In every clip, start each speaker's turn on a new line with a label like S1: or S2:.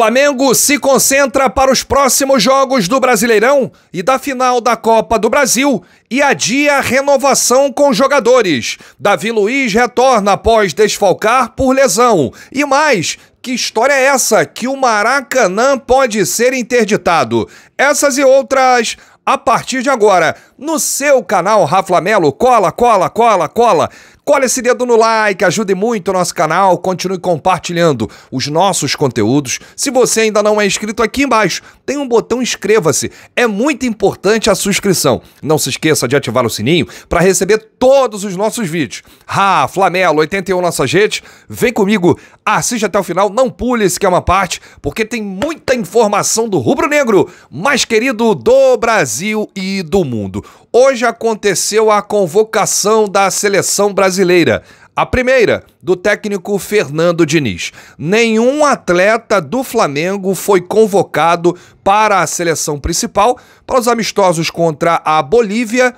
S1: Flamengo se concentra para os próximos jogos do Brasileirão e da final da Copa do Brasil e adia a renovação com jogadores. Davi Luiz retorna após desfalcar por lesão. E mais, que história é essa que o Maracanã pode ser interditado? Essas e outras a partir de agora no seu canal Raflamelo. Cola, cola, cola, cola. Colhe esse dedo no like, ajude muito o nosso canal, continue compartilhando os nossos conteúdos. Se você ainda não é inscrito, aqui embaixo tem um botão inscreva-se. É muito importante a inscrição. Não se esqueça de ativar o sininho para receber todos os nossos vídeos. Ah, Flamelo, 81 nossa gente, vem comigo, assiste até o final, não pule esse que é uma parte, porque tem muita informação do rubro negro mais querido do Brasil e do mundo. Hoje aconteceu a convocação da seleção brasileira brasileira. A primeira, do técnico Fernando Diniz. Nenhum atleta do Flamengo foi convocado para a seleção principal para os amistosos contra a Bolívia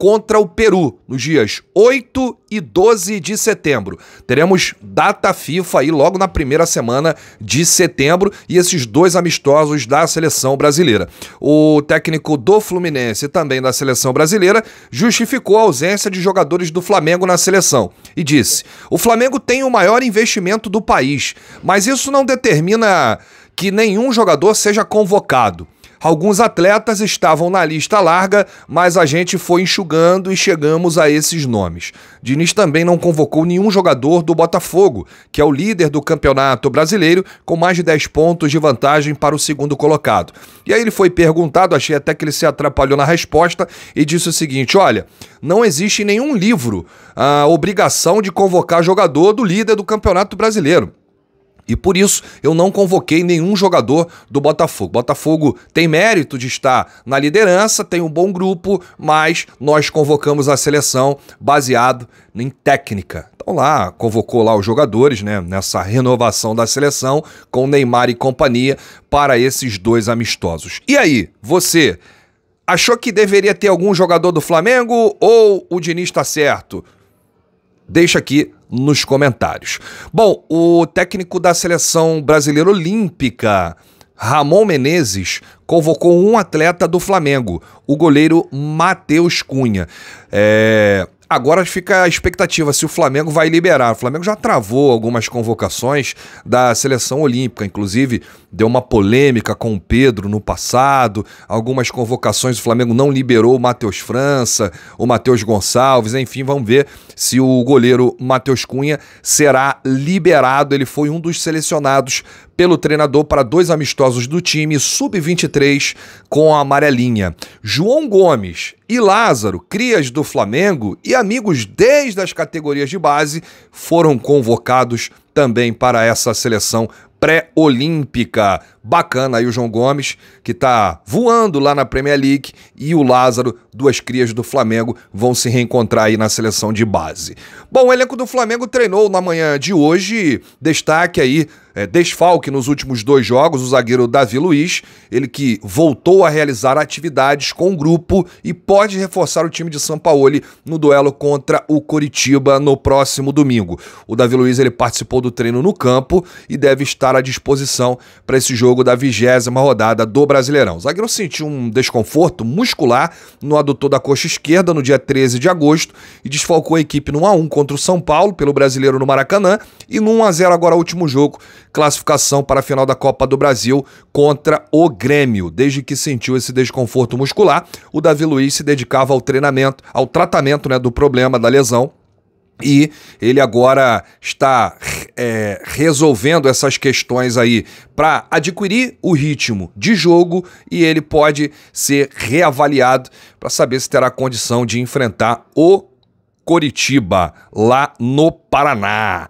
S1: contra o Peru, nos dias 8 e 12 de setembro. Teremos data FIFA aí logo na primeira semana de setembro e esses dois amistosos da seleção brasileira. O técnico do Fluminense e também da seleção brasileira justificou a ausência de jogadores do Flamengo na seleção e disse: "O Flamengo tem o maior investimento do país, mas isso não determina que nenhum jogador seja convocado. Alguns atletas estavam na lista larga, mas a gente foi enxugando e chegamos a esses nomes. Diniz também não convocou nenhum jogador do Botafogo, que é o líder do Campeonato Brasileiro, com mais de 10 pontos de vantagem para o segundo colocado. E aí ele foi perguntado, achei até que ele se atrapalhou na resposta, e disse o seguinte: olha, não existe em nenhum livro a ah, obrigação de convocar jogador do líder do Campeonato Brasileiro. E por isso eu não convoquei nenhum jogador do Botafogo. Botafogo tem mérito de estar na liderança, tem um bom grupo, mas nós convocamos a seleção baseado em técnica. Então lá, convocou lá os jogadores, né, nessa renovação da seleção com Neymar e companhia para esses dois amistosos. E aí, você achou que deveria ter algum jogador do Flamengo ou o Diniz está certo? Deixa aqui nos comentários. Bom, o técnico da seleção brasileira olímpica, Ramon Menezes, convocou um atleta do Flamengo, o goleiro Matheus Cunha. É, Agora fica a expectativa se o Flamengo vai liberar. O Flamengo já travou algumas convocações da seleção olímpica, inclusive deu uma polêmica com o Pedro no passado. Algumas convocações o Flamengo não liberou o Matheus França, o Matheus Gonçalves, enfim, vamos ver se o goleiro Matheus Cunha será liberado. Ele foi um dos selecionados pelo treinador para dois amistosos do time sub-23 com a amarelinha. João Gomes e Lázaro, crias do Flamengo e amigos desde as categorias de base, foram convocados também para essa seleção pré-olímpica. Bacana aí o João Gomes, que tá voando lá na Premier League, e o Lázaro, duas crias do Flamengo, vão se reencontrar aí na seleção de base. Bom, o elenco do Flamengo treinou na manhã de hoje, destaque aí é, desfalque nos últimos dois jogos, o zagueiro Davi Luiz, ele que voltou a realizar atividades com o grupo e pode reforçar o time de São Paulo no duelo contra o Coritiba no próximo domingo. O Davi Luiz ele participou do treino no campo e deve estar à disposição para esse jogo jogo da vigésima rodada do Brasileirão. O zagueiro sentiu um desconforto muscular no adutor da coxa esquerda no dia 13 de agosto e desfalcou a equipe no 1x1 contra o São Paulo pelo Brasileiro no Maracanã e no 1x0 agora último jogo, classificação para a final da Copa do Brasil contra o Grêmio. Desde que sentiu esse desconforto muscular, o Davi Luiz se dedicava ao treinamento, ao tratamento né, do problema da lesão e ele agora está é, resolvendo essas questões aí para adquirir o ritmo de jogo e ele pode ser reavaliado para saber se terá condição de enfrentar o Coritiba lá no Paraná.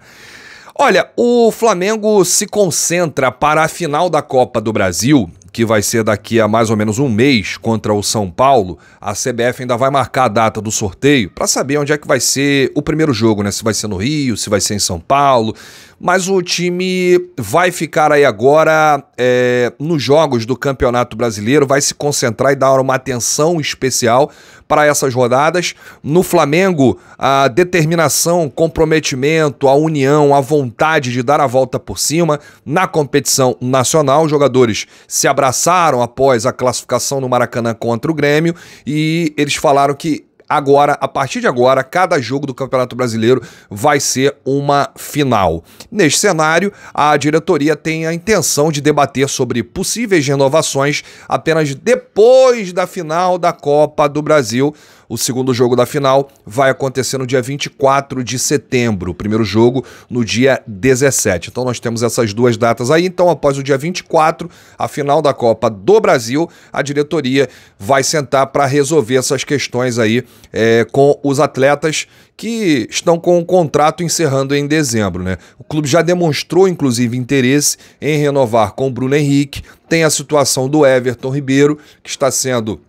S1: Olha, o Flamengo se concentra para a final da Copa do Brasil que vai ser daqui a mais ou menos um mês contra o São Paulo, a CBF ainda vai marcar a data do sorteio para saber onde é que vai ser o primeiro jogo, né? Se vai ser no Rio, se vai ser em São Paulo, mas o time vai ficar aí agora é, nos jogos do Campeonato Brasileiro, vai se concentrar e dar uma atenção especial para essas rodadas. No Flamengo, a determinação, comprometimento, a união, a vontade de dar a volta por cima. Na competição nacional, os jogadores se abraçaram após a classificação no Maracanã contra o Grêmio e eles falaram que Agora, a partir de agora, cada jogo do Campeonato Brasileiro vai ser uma final. Neste cenário, a diretoria tem a intenção de debater sobre possíveis renovações apenas depois da final da Copa do Brasil o segundo jogo da final vai acontecer no dia 24 de setembro. O primeiro jogo no dia 17. Então nós temos essas duas datas aí. Então, após o dia 24, a final da Copa do Brasil, a diretoria vai sentar para resolver essas questões aí é, com os atletas que estão com o contrato encerrando em dezembro. Né? O clube já demonstrou, inclusive, interesse em renovar com o Bruno Henrique. Tem a situação do Everton Ribeiro, que está sendo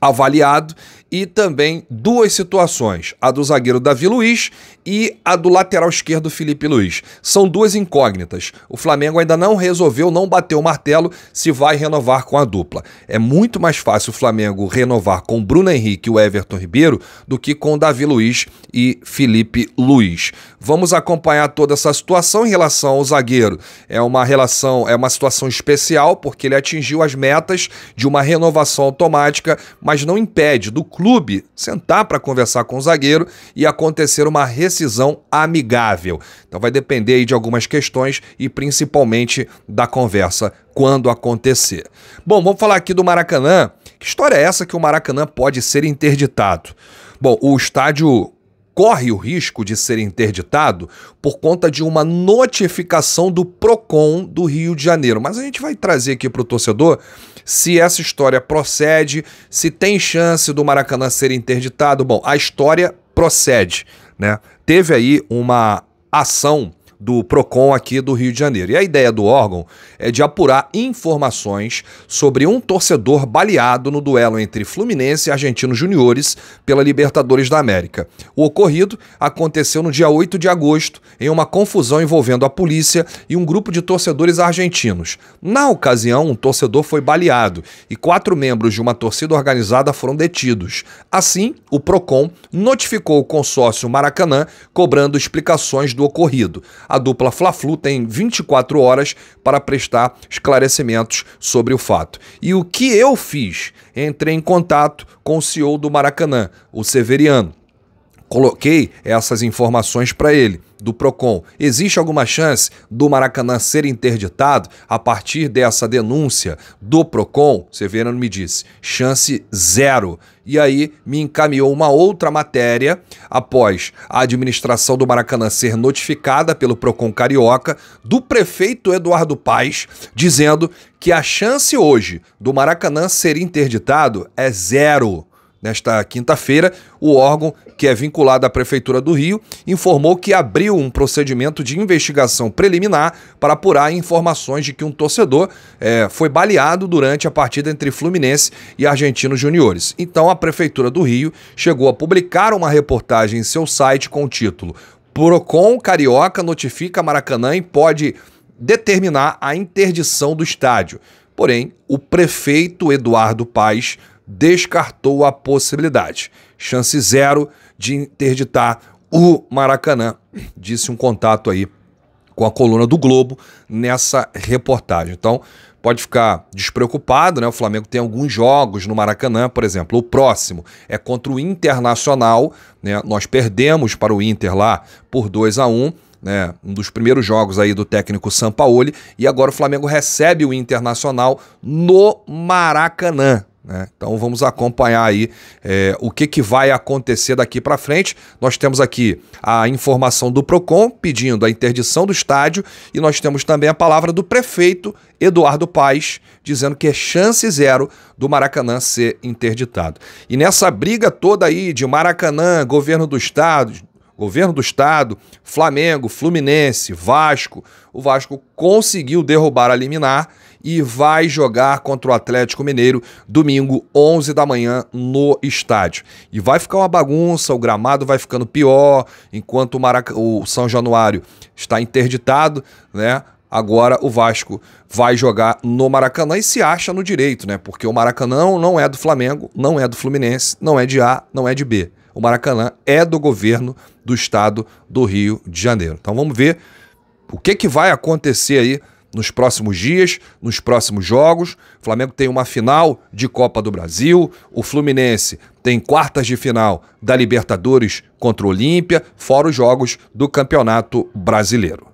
S1: avaliado e também duas situações, a do zagueiro Davi Luiz e a do lateral esquerdo Felipe Luiz. São duas incógnitas. O Flamengo ainda não resolveu, não bateu o martelo se vai renovar com a dupla. É muito mais fácil o Flamengo renovar com Bruno Henrique e o Everton Ribeiro do que com Davi Luiz e Felipe Luiz. Vamos acompanhar toda essa situação em relação ao zagueiro. É uma relação, é uma situação especial porque ele atingiu as metas de uma renovação automática, mas não impede do clube clube sentar para conversar com o zagueiro e acontecer uma rescisão amigável. Então vai depender aí de algumas questões e principalmente da conversa quando acontecer. Bom, vamos falar aqui do Maracanã. Que história é essa que o Maracanã pode ser interditado? Bom, o estádio corre o risco de ser interditado por conta de uma notificação do PROCON do Rio de Janeiro. Mas a gente vai trazer aqui para o torcedor se essa história procede, se tem chance do Maracanã ser interditado. Bom, a história procede, né? Teve aí uma ação do PROCON aqui do Rio de Janeiro. E a ideia do órgão é de apurar informações sobre um torcedor baleado no duelo entre Fluminense e Argentinos Juniores pela Libertadores da América. O ocorrido aconteceu no dia 8 de agosto, em uma confusão envolvendo a polícia e um grupo de torcedores argentinos. Na ocasião, um torcedor foi baleado e quatro membros de uma torcida organizada foram detidos. Assim, o PROCON notificou o consórcio Maracanã, cobrando explicações do ocorrido a dupla Fla-Flu tem 24 horas para prestar esclarecimentos sobre o fato. E o que eu fiz? Entrei em contato com o CEO do Maracanã, o Severiano coloquei essas informações para ele do Procon. Existe alguma chance do Maracanã ser interditado a partir dessa denúncia do Procon? Severiano me disse: chance zero e aí me encaminhou uma outra matéria após a administração do Maracanã ser notificada pelo Procon Carioca do prefeito Eduardo Paes, dizendo que a chance hoje do Maracanã ser interditado é zero. Nesta quinta-feira, o órgão, que é vinculado à Prefeitura do Rio, informou que abriu um procedimento de investigação preliminar para apurar informações de que um torcedor é, foi baleado durante a partida entre Fluminense e Argentinos Juniores. Então, a Prefeitura do Rio chegou a publicar uma reportagem em seu site com o título Procon Carioca notifica Maracanã e pode determinar a interdição do estádio. Porém, o prefeito Eduardo Paes descartou a possibilidade. Chance zero de interditar o Maracanã, disse um contato aí com a coluna do Globo nessa reportagem. Então, pode ficar despreocupado, né? O Flamengo tem alguns jogos no Maracanã, por exemplo. O próximo é contra o Internacional, né? Nós perdemos para o Inter lá por 2 a 1. Né, um dos primeiros jogos aí do técnico Sampaoli, e agora o Flamengo recebe o Internacional no Maracanã. Né? Então vamos acompanhar aí é, o que, que vai acontecer daqui para frente. Nós temos aqui a informação do PROCON pedindo a interdição do estádio e nós temos também a palavra do prefeito Eduardo Paes dizendo que é chance zero do Maracanã ser interditado. E nessa briga toda aí de Maracanã, governo do estado, governo do estado, Flamengo, Fluminense, Vasco, o Vasco conseguiu derrubar a liminar e vai jogar contra o Atlético Mineiro domingo, 11 da manhã, no estádio. E vai ficar uma bagunça, o gramado vai ficando pior, enquanto o, o São Januário está interditado, né? Agora o Vasco vai jogar no Maracanã e se acha no direito, né? Porque o Maracanã não é do Flamengo, não é do Fluminense, não é de A, não é de B. O Maracanã é do governo do estado do Rio de Janeiro. Então vamos ver o que, que vai acontecer aí nos próximos dias, nos próximos jogos. O Flamengo tem uma final de Copa do Brasil, o Fluminense tem quartas de final da Libertadores contra o Olímpia, fora os jogos do Campeonato Brasileiro.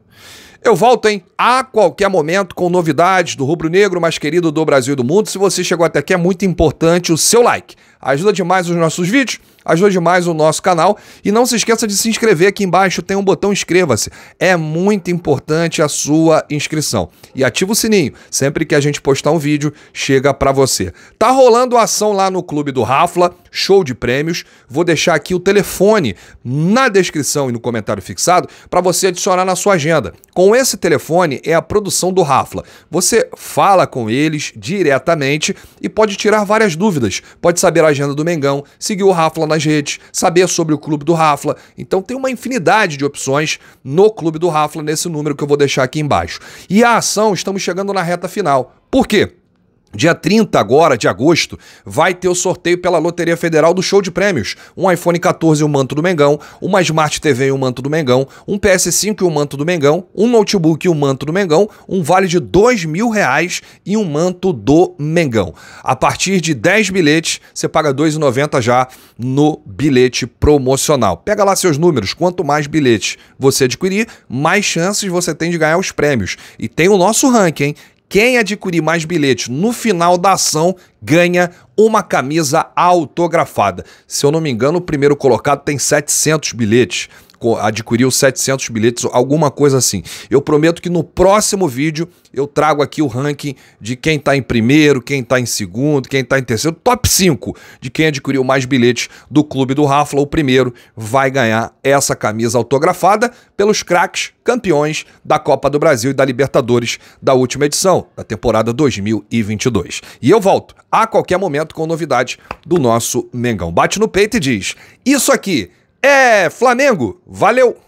S1: Eu volto, hein? A qualquer momento com novidades do Rubro Negro mais querido do Brasil e do mundo. Se você chegou até aqui, é muito importante o seu like. Ajuda demais os nossos vídeos ajuda demais o nosso canal. E não se esqueça de se inscrever aqui embaixo, tem um botão inscreva-se. É muito importante a sua inscrição. E ativa o sininho, sempre que a gente postar um vídeo, chega para você. Tá rolando ação lá no Clube do Rafla, show de prêmios. Vou deixar aqui o telefone na descrição e no comentário fixado para você adicionar na sua agenda. Com esse telefone é a produção do Rafla. Você fala com eles diretamente e pode tirar várias dúvidas. Pode saber a agenda do Mengão, seguir o Rafla nas nas redes, saber sobre o Clube do Rafla. Então tem uma infinidade de opções no Clube do Rafla nesse número que eu vou deixar aqui embaixo. E a ação, estamos chegando na reta final. Por quê? Dia 30 agora de agosto vai ter o sorteio pela Loteria Federal do show de prêmios. Um iPhone 14 e um manto do Mengão, uma Smart TV e um manto do Mengão, um PS5 e um manto do Mengão, um notebook e um manto do Mengão, um vale de dois mil reais e um manto do Mengão. A partir de 10 bilhetes, você paga R$ 2,90 já no bilhete promocional. Pega lá seus números, quanto mais bilhetes você adquirir, mais chances você tem de ganhar os prêmios. E tem o nosso ranking, hein? Quem adquirir mais bilhetes no final da ação ganha uma camisa autografada. Se eu não me engano, o primeiro colocado tem 700 bilhetes adquiriu 700 bilhetes, alguma coisa assim. Eu prometo que no próximo vídeo eu trago aqui o ranking de quem está em primeiro, quem está em segundo, quem está em terceiro, top 5 de quem adquiriu mais bilhetes do clube do Rafa. O primeiro vai ganhar essa camisa autografada pelos craques campeões da Copa do Brasil e da Libertadores da última edição, da temporada 2022. E eu volto a qualquer momento com novidade do nosso Mengão. Bate no peito e diz: Isso aqui é Flamengo! Valeu!